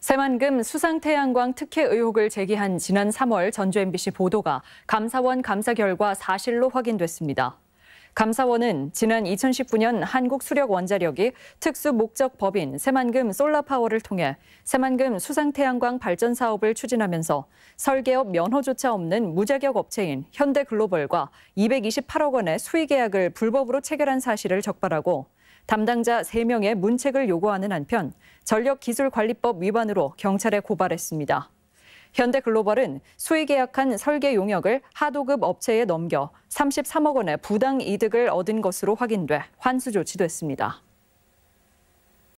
새만금 수상태양광 특혜 의혹을 제기한 지난 3월 전주 MBC 보도가 감사원 감사 결과 사실로 확인됐습니다. 감사원은 지난 2019년 한국수력원자력이 특수 목적 법인 새만금 솔라파워를 통해 새만금 수상태양광 발전 사업을 추진하면서 설계업 면허조차 없는 무자격 업체인 현대글로벌과 228억 원의 수의계약을 불법으로 체결한 사실을 적발하고 담당자 3명의 문책을 요구하는 한편 전력기술관리법 위반으로 경찰에 고발했습니다. 현대글로벌은 수익 계약한 설계 용역을 하도급 업체에 넘겨 33억 원의 부당 이득을 얻은 것으로 확인돼 환수 조치됐습니다.